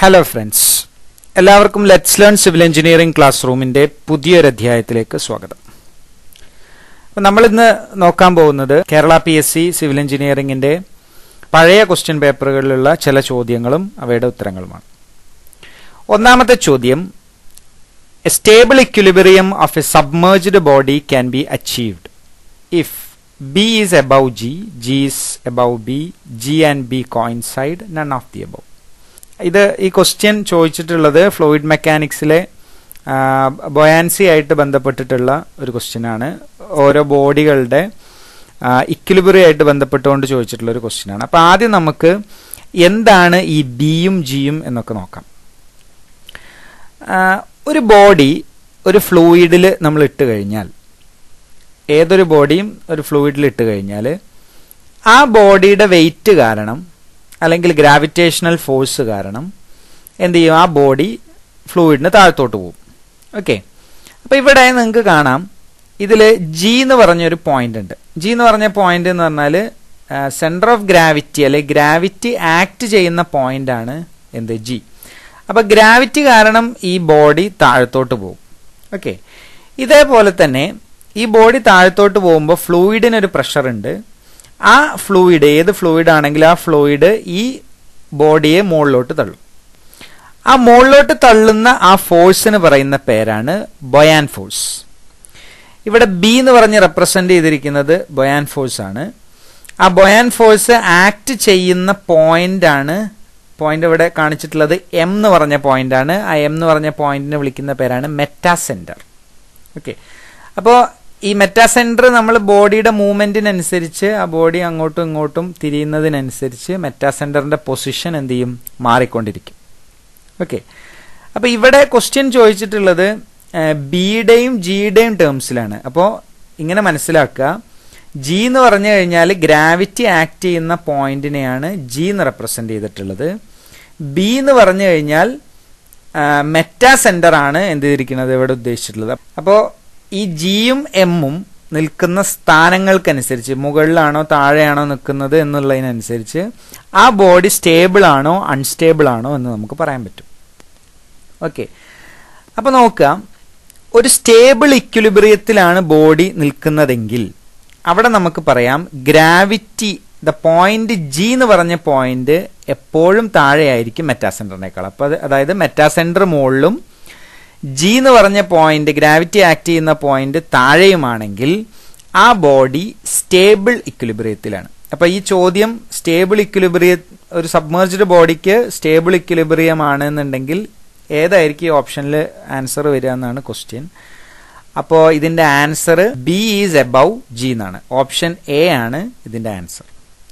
hello friends എല്ലാവർക്കും let's learn civil engineering class റൂമിൻ്റെ പുതിയൊരു അധ്യായത്തിലേക്ക് സ്വാഗതം അപ്പം നമ്മളിന്ന് നോക്കാൻ പോകുന്നത് Kerala P S C civil എഞ്ചിനീയറിംഗിന്റെ പഴയ ക്വസ്റ്റ്യൻ പേപ്പറുകളിലുള്ള ചില ചോദ്യങ്ങളും അവയുടെ ഉത്തരങ്ങളുമാണ് ഒന്നാമത്തെ ചോദ്യം a stable equilibrium of a submerged body can be achieved if B is above G G is above B G and B coincide none of the above ഇത് ഈ ക്വസ്റ്റ്യൻ ചോദിച്ചിട്ടുള്ളത് ഫ്ലൂയിഡ് മെക്കാനിക്സിലെ ബൊയാൻസി ആയിട്ട് ബന്ധപ്പെട്ടിട്ടുള്ള ഒരു ക്വസ്റ്റ്യനാണ് ഓരോ ബോഡികളുടെ ഇക്വിലിബറി ആയിട്ട് ബന്ധപ്പെട്ടുകൊണ്ട് ചോദിച്ചിട്ടുള്ള ഒരു ക്വസ്റ്റ്യനാണ് അപ്പോൾ ആദ്യം നമുക്ക് എന്താണ് ഈ ബിയും ജിയും എന്നൊക്കെ നോക്കാം ഒരു ബോഡി ഒരു ഫ്ലൂയിഡിൽ നമ്മൾ ഇട്ട് കഴിഞ്ഞാൽ ഏതൊരു ബോഡിയും ഒരു ഫ്ലൂയിഡിൽ ഇട്ട് കഴിഞ്ഞാൽ ആ ബോഡിയുടെ വെയിറ്റ് കാരണം അല്ലെങ്കിൽ ഗ്രാവിറ്റേഷണൽ ഫോഴ്സ് കാരണം എന്ത് ചെയ്യും ആ ബോഡി ഫ്ലൂയിഡിന് താഴത്തോട്ട് പോകും ഓക്കെ അപ്പോൾ ഇവിടെ നിങ്ങൾക്ക് കാണാം ഇതിൽ ജി എന്ന് പറഞ്ഞൊരു പോയിന്റ് ഉണ്ട് ജി എന്ന് പറഞ്ഞ പോയിന്റ് എന്ന് പറഞ്ഞാൽ സെൻറ്റർ ഓഫ് ഗ്രാവിറ്റി അല്ലെങ്കിൽ ഗ്രാവിറ്റി ആക്ട് ചെയ്യുന്ന പോയിന്റാണ് എന്ത് ജി അപ്പോൾ ഗ്രാവിറ്റി കാരണം ഈ ബോഡി താഴത്തോട്ട് പോകും ഓക്കെ ഇതേപോലെ തന്നെ ഈ ബോഡി താഴത്തോട്ട് പോകുമ്പോൾ ഫ്ലൂയിഡിനൊരു പ്രഷർ ഉണ്ട് ആ ഫ്ലൂയിഡ് ഏത് ഫ്ലൂയിഡ് ആണെങ്കിൽ ആ ഫ്ലൂയിഡ് ഈ ബോഡിയെ മുകളിലോട്ട് തള്ളും ആ മുകളിലോട്ട് തള്ളുന്ന ആ ഫോഴ്സിന് പറയുന്ന പേരാണ് ബൊയാൻ ഫോഴ്സ് ഇവിടെ ബി എന്ന് പറഞ്ഞ് റെപ്രസെന്റ് ചെയ്തിരിക്കുന്നത് ബൊയാൻ ഫോഴ്സ് ആണ് ആ ബൊയാൻ ഫോഴ്സ് ആക്ട് ചെയ്യുന്ന പോയിന്റ് ആണ് പോയിന്റ് ഇവിടെ കാണിച്ചിട്ടുള്ളത് എം എന്ന് പറഞ്ഞ പോയിന്റ് ആണ് ആ എം എന്ന് പറഞ്ഞ പോയിന്റിനെ വിളിക്കുന്ന പേരാണ് മെറ്റാസെന്റർ ഓക്കെ അപ്പോൾ ഈ മെറ്റാസെൻറ്റർ നമ്മൾ ബോഡിയുടെ മൂവ്മെൻറ്റിനനുസരിച്ച് ആ ബോഡി അങ്ങോട്ടും ഇങ്ങോട്ടും തിരിയുന്നതിനനുസരിച്ച് മെറ്റാസെൻറ്ററിൻ്റെ പൊസിഷൻ എന്ത് ചെയ്യും മാറിക്കൊണ്ടിരിക്കും ഓക്കെ അപ്പോൾ ഇവിടെ ക്വസ്റ്റ്യൻ ചോദിച്ചിട്ടുള്ളത് ബിയുടെയും ജിയുടെയും ടേംസിലാണ് അപ്പോൾ ഇങ്ങനെ മനസ്സിലാക്കുക ജി എന്ന് പറഞ്ഞു കഴിഞ്ഞാൽ ഗ്രാവിറ്റി ആക്ട് ചെയ്യുന്ന പോയിന്റിനെയാണ് ജി എന്ന് റെപ്രസെൻ്റ് ചെയ്തിട്ടുള്ളത് ബി എന്ന് പറഞ്ഞു കഴിഞ്ഞാൽ മെറ്റാ സെൻറ്റർ ആണ് എന്ത് ചെയ്തിരിക്കുന്നത് ഇവിടെ ഉദ്ദേശിച്ചിട്ടുള്ളത് അപ്പോൾ ഈ ജിയും എമ്മും നിൽക്കുന്ന സ്ഥാനങ്ങൾക്കനുസരിച്ച് മുകളിലാണോ താഴെയാണോ നിൽക്കുന്നത് എന്നുള്ളതിനനുസരിച്ച് ആ ബോഡി സ്റ്റേബിൾ ആണോ അൺസ്റ്റേബിൾ ആണോ എന്ന് നമുക്ക് പറയാൻ പറ്റും ഓക്കെ അപ്പോൾ നോക്കുക ഒരു സ്റ്റേബിൾ ഇക്വിലിബ്രിയത്തിലാണ് ബോഡി നിൽക്കുന്നതെങ്കിൽ അവിടെ നമുക്ക് പറയാം ഗ്രാവിറ്റി ദ പോയിന്റ് ജി എന്ന് പറഞ്ഞ പോയിന്റ് എപ്പോഴും താഴെയായിരിക്കും മെറ്റാസെൻറ്ററിനേക്കാൾ അപ്പോൾ അതായത് മെറ്റാസെൻറ്റർ മുകളിലും ജി എന്ന് പറഞ്ഞ പോയിന്റ് ഗ്രാവിറ്റി ആക്ട് ചെയ്യുന്ന പോയിന്റ് താഴെയുമാണെങ്കിൽ ആ ബോഡി സ്റ്റേബിൾ ഇക്വിലിബ്രിയത്തിലാണ് അപ്പോൾ ഈ ചോദ്യം സ്റ്റേബിൾ ഇക്വിലിബ്രിയ ഒരു സബ്മേർജ്ഡ് ബോഡിക്ക് സ്റ്റേബിൾ ഇക്വിലിബ്രിയം ആണെന്നുണ്ടെങ്കിൽ ഏതായിരിക്കും ഈ ഓപ്ഷനിൽ ആൻസർ വരിക എന്നാണ് ക്വസ്റ്റ്യൻ അപ്പോ ഇതിന്റെ answer B is above G എന്നാണ് ഓപ്ഷൻ എ ആണ് ഇതിന്റെ ആൻസർ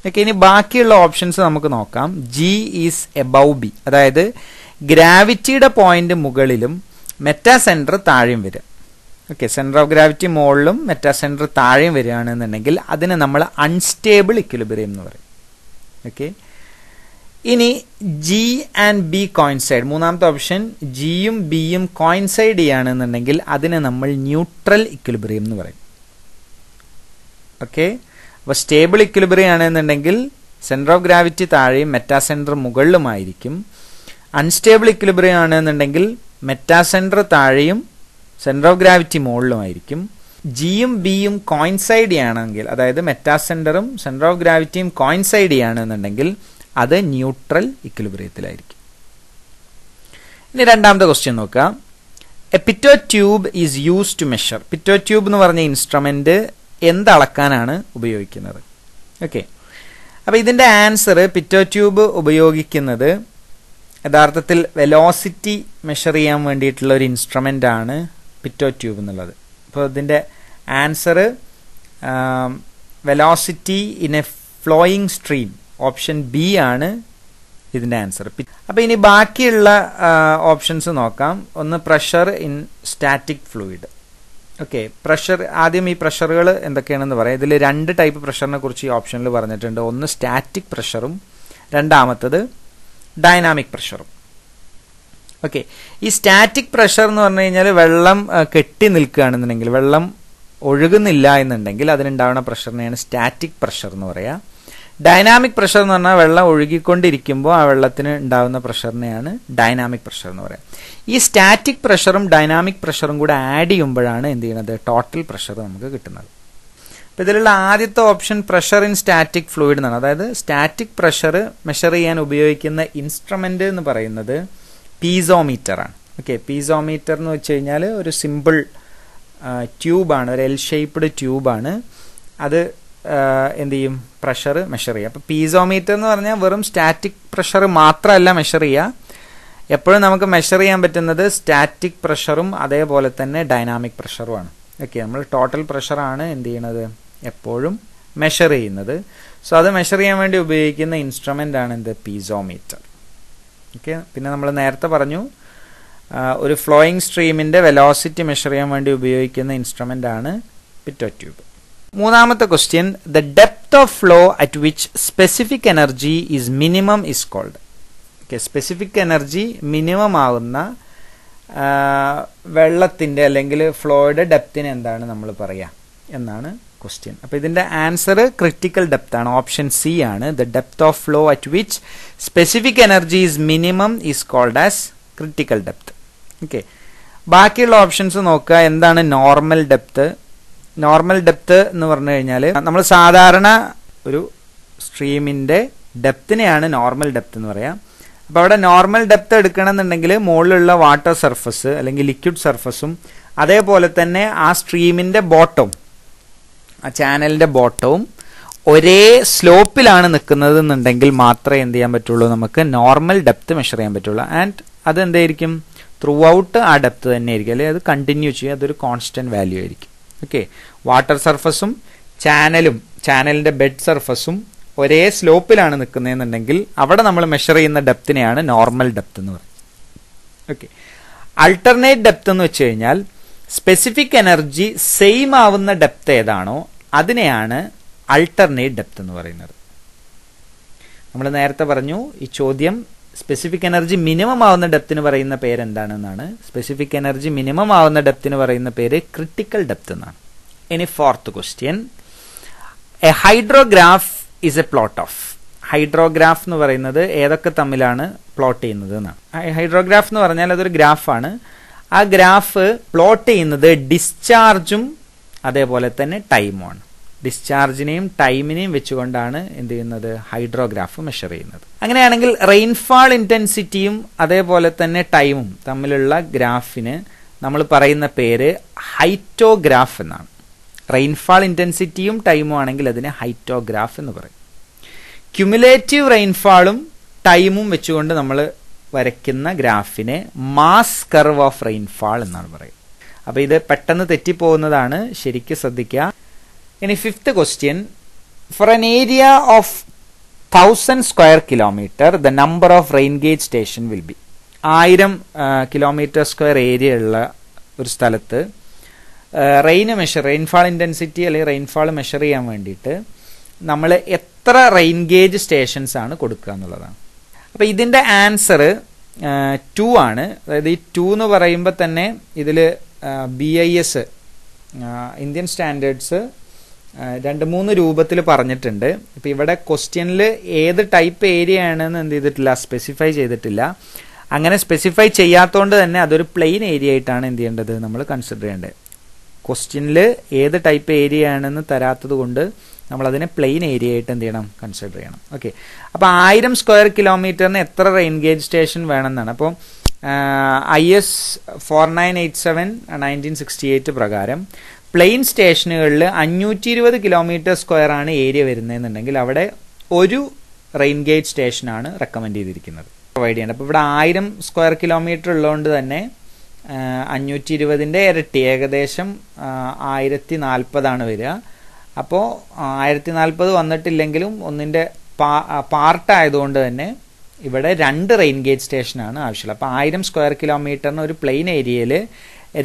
ഓക്കെ ഇനി ബാക്കിയുള്ള ഓപ്ഷൻസ് നമുക്ക് നോക്കാം ജി ഈസ് എബവ് ബി അതായത് ഗ്രാവിറ്റിയുടെ പോയിന്റ് മുകളിലും മെറ്റാ സെൻറ്റർ താഴെയും വരും ഓക്കെ സെൻറ്റർ ഓഫ് ഗ്രാവിറ്റി മുകളിലും മെറ്റാ സെൻറ്റർ താഴെയും വരികയാണെന്നുണ്ടെങ്കിൽ അതിനെ നമ്മൾ അൺസ്റ്റേബിൾ ഇക്വിലിബ്രിയം എന്ന് പറയും ഓക്കെ ഇനി ജി ആൻഡ് ബി കോയിൻസൈഡ് മൂന്നാമത്തെ ഓപ്ഷൻ ജിയും ബിയും കോയിൻസൈഡ് ചെയ്യുകയാണെന്നുണ്ടെങ്കിൽ അതിനെ നമ്മൾ ന്യൂട്രൽ ഇക്വിലിബ്രിയം എന്ന് പറയും ഓക്കെ അപ്പോൾ സ്റ്റേബിൾ ഇക്വിലിബ്രിയം ആണെന്നുണ്ടെങ്കിൽ സെൻറ്റർ ഓഫ് ഗ്രാവിറ്റി താഴെയും മെറ്റാ സെൻറ്റർ മുകളിലുമായിരിക്കും അൺസ്റ്റേബിൾ ഇക്വിലിബ്രിയം ആണെന്നുണ്ടെങ്കിൽ മെറ്റാ സെൻറ്റർ താഴെയും സെൻറ്റർ ഓഫ് ഗ്രാവിറ്റി മുകളിലുമായിരിക്കും ജിയും ബിയും കോയിൻസൈഡ് ചെയ്യുകയാണെങ്കിൽ അതായത് മെറ്റാ സെൻറ്ററും സെൻറ്റർ ഓഫ് ഗ്രാവിറ്റിയും കോയിൻസൈഡ് ചെയ്യുകയാണെന്നുണ്ടെങ്കിൽ അത് ന്യൂട്രൽ ഇക്വിലിബ്രിയത്തിലായിരിക്കും ഇനി രണ്ടാമത്തെ ക്വസ്റ്റ്യൻ നോക്കുക a pitot tube is use to measure pitot tube എന്ന് പറഞ്ഞ ഇൻസ്ട്രുമെൻ്റ് എന്തളക്കാനാണ് ഉപയോഗിക്കുന്നത് ഓക്കെ അപ്പോൾ ഇതിൻ്റെ ആൻസർ പിറ്റോ ട്യൂബ് ഉപയോഗിക്കുന്നത് യഥാർത്ഥത്തിൽ വെലോസിറ്റി മെഷർ ചെയ്യാൻ വേണ്ടിയിട്ടുള്ള ഒരു ഇൻസ്ട്രുമെൻ്റ് ആണ് പിറ്റോ ട്യൂബ് എന്നുള്ളത് അപ്പോൾ ഇതിൻ്റെ answer velocity in a flowing stream option B ആണ് ഇതിൻ്റെ ആൻസർ അപ്പോൾ ഇനി ബാക്കിയുള്ള ഓപ്ഷൻസ് നോക്കാം ഒന്ന് pressure in static fluid okay pressure ആദ്യം ഈ പ്രഷറുകൾ എന്തൊക്കെയാണെന്ന് പറയാം ഇതിൽ രണ്ട് ടൈപ്പ് പ്രഷറിനെ കുറിച്ച് ഈ ഓപ്ഷനിൽ പറഞ്ഞിട്ടുണ്ട് ഒന്ന് സ്റ്റാറ്റിക് പ്രഷറും രണ്ടാമത്തത് ഡൈനാമിക് പ്രഷറും ഓക്കെ ഈ സ്റ്റാറ്റിക് പ്രഷർ എന്ന് പറഞ്ഞു കഴിഞ്ഞാൽ വെള്ളം കെട്ടി നിൽക്കുകയാണെന്നുണ്ടെങ്കിൽ വെള്ളം ഒഴുകുന്നില്ല എന്നുണ്ടെങ്കിൽ അതിനുണ്ടാവുന്ന പ്രഷറിനെയാണ് സ്റ്റാറ്റിക് പ്രഷർ എന്ന് പറയുക ഡൈനാമിക് പ്രഷർ എന്ന് പറഞ്ഞാൽ വെള്ളം ഒഴുകിക്കൊണ്ടിരിക്കുമ്പോൾ ആ വെള്ളത്തിന് ഉണ്ടാകുന്ന പ്രഷറിനെയാണ് ഡൈനാമിക് പ്രഷർ എന്ന് പറയുക ഈ സ്റ്റാറ്റിക് പ്രഷറും ഡൈനാമിക് പ്രഷറും കൂടെ ആഡ് ചെയ്യുമ്പോഴാണ് എന്ത് ചെയ്യുന്നത് ടോട്ടൽ പ്രഷർ നമുക്ക് കിട്ടുന്നത് അപ്പോൾ ഇതിലുള്ള ആദ്യത്തെ option pressure in static fluid എന്നാണ് അതായത് സ്റ്റാറ്റിക് പ്രഷർ മെഷർ ചെയ്യാൻ ഉപയോഗിക്കുന്ന ഇൻസ്ട്രുമെൻ്റ് എന്ന് പറയുന്നത് പീസോമീറ്ററാണ് ഓക്കെ പീസോമീറ്റർ എന്ന് വെച്ച് കഴിഞ്ഞാൽ ഒരു സിമ്പിൾ ട്യൂബാണ് ഒരു എൽ ഷേപ്പ്ഡ് ട്യൂബാണ് അത് എന്ത് ചെയ്യും പ്രഷർ മെഷർ ചെയ്യുക അപ്പോൾ പീസോമീറ്റർ എന്ന് പറഞ്ഞാൽ വെറും സ്റ്റാറ്റിക് പ്രഷർ മാത്രമല്ല മെഷർ ചെയ്യുക എപ്പോഴും നമുക്ക് മെഷർ ചെയ്യാൻ പറ്റുന്നത് സ്റ്റാറ്റിക് പ്രഷറും അതേപോലെ തന്നെ ഡൈനാമിക് പ്രഷറുമാണ് ഓക്കെ നമ്മൾ ടോട്ടൽ പ്രഷറാണ് എന്ത് ചെയ്യണത് എപ്പോഴും മെഷർ ചെയ്യുന്നത് സോ അത് മെഷർ ചെയ്യാൻ വേണ്ടി ഉപയോഗിക്കുന്ന ഇൻസ്ട്രുമെൻ്റ് ആണ് എന്ത് പീസോമീറ്റർ ഓക്കെ പിന്നെ നമ്മൾ നേരത്തെ പറഞ്ഞു ഒരു ഫ്ലോയിങ് സ്ട്രീമിൻ്റെ വെലോസിറ്റി മെഷർ ചെയ്യാൻ വേണ്ടി ഉപയോഗിക്കുന്ന ഇൻസ്ട്രുമെൻ്റ് ആണ് പിറ്റോ ട്യൂബ് മൂന്നാമത്തെ question the depth of flow at which specific energy is minimum is called okay specific energy minimum ആവുന്ന വെള്ളത്തിൻ്റെ അല്ലെങ്കിൽ ഫ്ലോയുടെ ഡെപ്തിന് എന്താണ് നമ്മൾ പറയുക എന്നാണ് ക്വസ്റ്റ്യൻ അപ്പോൾ ഇതിൻ്റെ ആൻസർ ക്രിട്ടിക്കൽ ഡെപ്ത് ആണ് ഓപ്ഷൻ സി ആണ് the depth of flow at which specific energy is minimum is called as critical depth okay ബാക്കിയുള്ള ഓപ്ഷൻസ് നോക്കുക എന്താണ് നോർമൽ ഡെപ്ത് നോർമൽ ഡെപ്ത് എന്ന് പറഞ്ഞു കഴിഞ്ഞാൽ നമ്മൾ സാധാരണ ഒരു സ്ട്രീമിൻ്റെ ഡെപ്തിനെയാണ് നോർമൽ ഡെപ്ത് എന്ന് പറയാം അപ്പോൾ അവിടെ നോർമൽ ഡെപ്ത് എടുക്കണമെന്നുണ്ടെങ്കിൽ മുകളിലുള്ള വാട്ടർ സർഫസ് അല്ലെങ്കിൽ ലിക്വിഡ് സർഫസും അതേപോലെ തന്നെ ആ സ്ട്രീമിൻ്റെ ബോട്ടം ആ ചാനലിൻ്റെ ബോട്ടവും ഒരേ സ്ലോപ്പിലാണ് നിൽക്കുന്നത് എന്നുണ്ടെങ്കിൽ മാത്രമേ എന്ത് ചെയ്യാൻ പറ്റുള്ളൂ നമുക്ക് നോർമൽ ഡെപ്ത് മെഷർ ചെയ്യാൻ പറ്റുള്ളൂ ആൻഡ് അത് എന്തായിരിക്കും ത്രൂ ഔട്ട് ആ ഡെപ്ത് തന്നെ ആയിരിക്കും അല്ലെങ്കിൽ അത് കണ്ടിന്യൂ ചെയ്യും അതൊരു കോൺസ്റ്റൻറ്റ് വാല്യൂ ആയിരിക്കും ഓക്കെ വാട്ടർ സർഫസും ചാനലും ചാനലിൻ്റെ ബെഡ് സർഫസും ഒരേ സ്ലോപ്പിലാണ് നിൽക്കുന്നതെന്നുണ്ടെങ്കിൽ അവിടെ നമ്മൾ മെഷർ ചെയ്യുന്ന ഡെപ്തിനെയാണ് നോർമൽ ഡെപ്ത് എന്ന് പറയുന്നത് ഓക്കെ അൾട്ടർനേറ്റ് ഡെപ്ത് എന്ന് വെച്ച് കഴിഞ്ഞാൽ സ്പെസിഫിക് എനർജി സെയിം ആവുന്ന ഡെപ്ത് ഏതാണോ അതിനെയാണ് അൾട്ടർനേറ്റ് ഡെപ്ത് എന്ന് പറയുന്നത് നമ്മൾ നേരത്തെ പറഞ്ഞു ഈ ചോദ്യം സ്പെസിഫിക് എനർജി മിനിമം ആവുന്ന ഡെപ്തിന് പറയുന്ന പേര് എന്താണെന്നാണ് സ്പെസിഫിക് എനർജി മിനിമം ആവുന്ന ഡെപ്തിന് പറയുന്ന പേര് ക്രിട്ടിക്കൽ ഡെപ്ത് എന്നാണ് ഇനി fourth question a hydrograph is a plot of hydrograph എന്ന് പറയുന്നത് ഏതൊക്കെ തമ്മിലാണ് പ്ലോട്ട് ചെയ്യുന്നത് എന്നാണ് ഹൈഡ്രോഗ്രാഫ് എന്ന് പറഞ്ഞാൽ അതൊരു ഗ്രാഫാണ് ആ ഗ്രാഫ് പ്ലോട്ട് ചെയ്യുന്നത് ഡിസ്ചാർജും അതേപോലെ തന്നെ ടൈമാണ് ഡിസ്ചാർജിനെയും ടൈമിനെയും വെച്ചുകൊണ്ടാണ് എന്ത് ചെയ്യുന്നത് ഹൈഡ്രോഗ്രാഫ് മെഷർ ചെയ്യുന്നത് അങ്ങനെയാണെങ്കിൽ റെയിൻഫാൾ ഇൻറ്റൻസിറ്റിയും അതേപോലെ തന്നെ ടൈമും തമ്മിലുള്ള ഗ്രാഫിന് നമ്മൾ പറയുന്ന പേര് ഹൈറ്റോഗ്രാഫ് എന്നാണ് റെയിൻഫാൾ ഇൻറ്റൻസിറ്റിയും ടൈമും ആണെങ്കിൽ അതിനെ ഹൈറ്റോഗ്രാഫ് എന്ന് പറയും ക്യുമുലേറ്റീവ് റെയിൻഫാളും ടൈമും വെച്ചുകൊണ്ട് നമ്മൾ വരയ്ക്കുന്ന ഗ്രാഫിനെ മാസ് കർവ് ഓഫ് റെയിൻഫാൾ എന്നാണ് പറയുന്നത് അപ്പോൾ ഇത് പെട്ടെന്ന് തെറ്റിപ്പോകുന്നതാണ് ശരിക്ക് ശ്രദ്ധിക്കുക ഇനി fifth question for an area of thousand square kilometre the number of rain gauge station will be ആയിരം കിലോമീറ്റർ സ്ക്വയർ ഏരിയ ഉള്ള ഒരു സ്ഥലത്ത് റെയിൻ മെഷർ റെയിൻഫാൾ ഇൻറ്റൻസിറ്റി അല്ലെങ്കിൽ റെയിൻഫാൾ മെഷർ ചെയ്യാൻ വേണ്ടിയിട്ട് നമ്മൾ എത്ര റെയിൻ ഗേജ് സ്റ്റേഷൻസ് ആണ് കൊടുക്കുക എന്നുള്ളതാണ് അപ്പോൾ ഇതിൻ്റെ ആൻസർ ടു ആണ് അതായത് ഈ ടു എന്ന് പറയുമ്പോൾ തന്നെ ഇതിൽ B I S Indian standards രണ്ട് മൂന്ന് രൂപത്തിൽ പറഞ്ഞിട്ടുണ്ട് ഇപ്പം ഇവിടെ ക്വസ്റ്റ്യനിൽ ഏത് ടൈപ്പ് ഏരിയ ആണെന്ന് എന്ത് ചെയ്തിട്ടില്ല സ്പെസിഫൈ ചെയ്തിട്ടില്ല അങ്ങനെ സ്പെസിഫൈ ചെയ്യാത്തതുകൊണ്ട് തന്നെ അതൊരു പ്ലെയിൻ ഏരിയ ആയിട്ടാണ് എന്ത് ചെയ്യേണ്ടത് നമ്മൾ കൺസിഡർ ചെയ്യേണ്ടത് ക്വസ്റ്റ്യനിൽ ഏത് ടൈപ്പ് ഏരിയ ആണെന്ന് തരാത്തത് കൊണ്ട് നമ്മളതിനെ പ്ലെയിൻ ഏരിയ ആയിട്ട് എന്ത് ചെയ്യണം കൺസിഡർ ചെയ്യണം ഓക്കെ അപ്പോൾ ആയിരം സ്ക്വയർ കിലോമീറ്ററിന് എത്ര റെയിൻ ഗേജ് സ്റ്റേഷൻ വേണമെന്നാണ് അപ്പോൾ I S four nine eight seven nineteen sixty eight പ്രകാരം പ്ലെയിൻ സ്റ്റേഷനുകളിൽ അഞ്ഞൂറ്റി ഇരുപത് കിലോമീറ്റർ സ്ക്വയർ ആണ് ഏരിയ വരുന്നതെന്നുണ്ടെങ്കിൽ അവിടെ ഒരു റെയിൻ ഗേറ്റ് സ്റ്റേഷനാണ് റെക്കമെൻഡ് ചെയ്തിരിക്കുന്നത് പ്രൊവൈഡ് ചെയ്യേണ്ടത് അപ്പോൾ ഇവിടെ ആയിരം സ്ക്വയർ കിലോമീറ്റർ ഉള്ളതുകൊണ്ട് തന്നെ അഞ്ഞൂറ്റി ഇരുപതിൻ്റെ ഇരട്ടി ഏകദേശം ആയിരത്തി നാൽപ്പതാണ് വരിക അപ്പോൾ ആയിരത്തി നാൽപ്പത് വന്നിട്ടില്ലെങ്കിലും ഒന്നിൻ്റെ പാർട്ടായതുകൊണ്ട് തന്നെ ഇവിടെ രണ്ട് റെയിൻ ഗേറ്റ് സ്റ്റേഷനാണ് ആവശ്യമുള്ളത് അപ്പോൾ ആയിരം സ്ക്വയർ കിലോമീറ്ററിന് ഒരു പ്ലെയിൻ ഏരിയയിൽ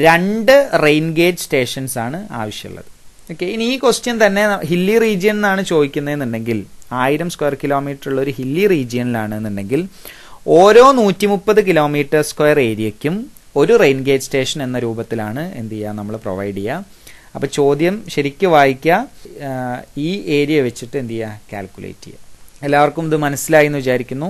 രണ്ട് റെയിൻ ഗേറ്റ് സ്റ്റേഷൻസ് ആണ് ആവശ്യമുള്ളത് ഓക്കെ ഇനി ഈ ക്വസ്റ്റ്യൻ തന്നെ ഹില്ലി റീജിയൻ എന്നാണ് ചോദിക്കുന്നതെന്നുണ്ടെങ്കിൽ ആയിരം സ്ക്വയർ കിലോമീറ്റർ ഉള്ള ഒരു ഹില്ലി റീജിയനിലാണ് എന്നുണ്ടെങ്കിൽ ഓരോ നൂറ്റി മുപ്പത് കിലോമീറ്റർ സ്ക്വയർ ഏരിയയ്ക്കും ഒരു റെയിൻ ഗേറ്റ് സ്റ്റേഷൻ എന്ന രൂപത്തിലാണ് എന്ത് ചെയ്യുക നമ്മൾ പ്രൊവൈഡ് ചെയ്യുക അപ്പോൾ ചോദ്യം ശരിക്കും വായിക്കുക ഈ ഏരിയ വെച്ചിട്ട് എന്ത് ചെയ്യുക കാൽക്കുലേറ്റ് ചെയ്യുക എല്ലാവർക്കും ഇത് മനസ്സിലായി എന്ന് വിചാരിക്കുന്നു